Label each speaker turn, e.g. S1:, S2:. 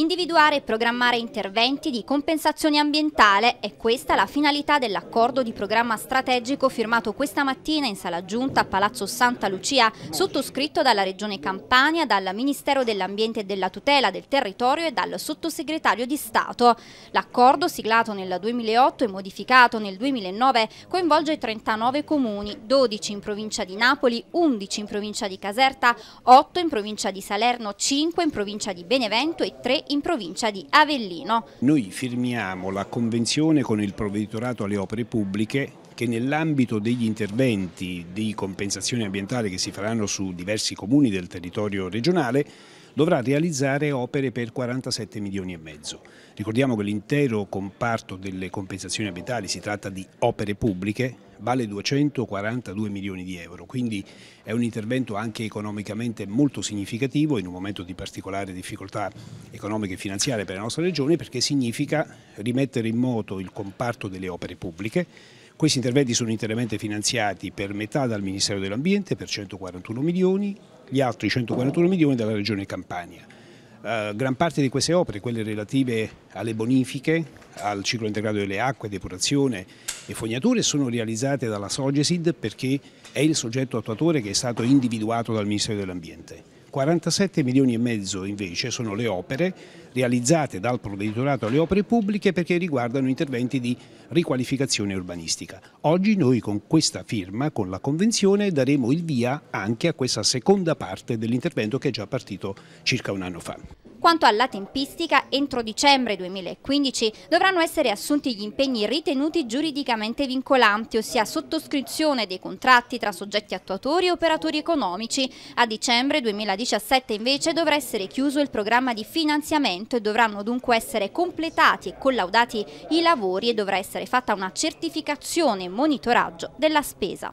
S1: Individuare e programmare interventi di compensazione ambientale è questa la finalità dell'accordo di programma strategico firmato questa mattina in sala giunta a Palazzo Santa Lucia, sottoscritto dalla Regione Campania, dal Ministero dell'Ambiente e della Tutela del Territorio e dal Sottosegretario di Stato. L'accordo, siglato nel 2008 e modificato nel 2009, coinvolge 39 comuni, 12 in provincia di Napoli, 11 in provincia di Caserta, 8 in provincia di Salerno, 5 in provincia di Benevento e 3 in in provincia di Avellino.
S2: Noi firmiamo la convenzione con il provveditorato alle opere pubbliche che nell'ambito degli interventi di compensazione ambientale che si faranno su diversi comuni del territorio regionale dovrà realizzare opere per 47 milioni e mezzo. Ricordiamo che l'intero comparto delle compensazioni ambientali si tratta di opere pubbliche, vale 242 milioni di euro, quindi è un intervento anche economicamente molto significativo in un momento di particolare difficoltà economica e finanziaria per la nostra regione perché significa rimettere in moto il comparto delle opere pubbliche. Questi interventi sono interamente finanziati per metà dal Ministero dell'Ambiente per 141 milioni, gli altri 141 milioni dalla Regione Campania. Uh, gran parte di queste opere, quelle relative alle bonifiche, al ciclo integrato delle acque, depurazione, le fognature sono realizzate dalla Sogesid perché è il soggetto attuatore che è stato individuato dal Ministero dell'Ambiente. 47 milioni e mezzo invece sono le opere realizzate dal provveditorato alle opere pubbliche perché riguardano interventi di riqualificazione urbanistica. Oggi noi con questa firma, con la convenzione, daremo il via anche a questa seconda parte dell'intervento che è già partito
S1: circa un anno fa. Quanto alla tempistica, entro dicembre 2015 dovranno essere assunti gli impegni ritenuti giuridicamente vincolanti, ossia sottoscrizione dei contratti tra soggetti attuatori e operatori economici. A dicembre 2017 invece dovrà essere chiuso il programma di finanziamento e dovranno dunque essere completati e collaudati i lavori e dovrà essere fatta una certificazione e monitoraggio della spesa.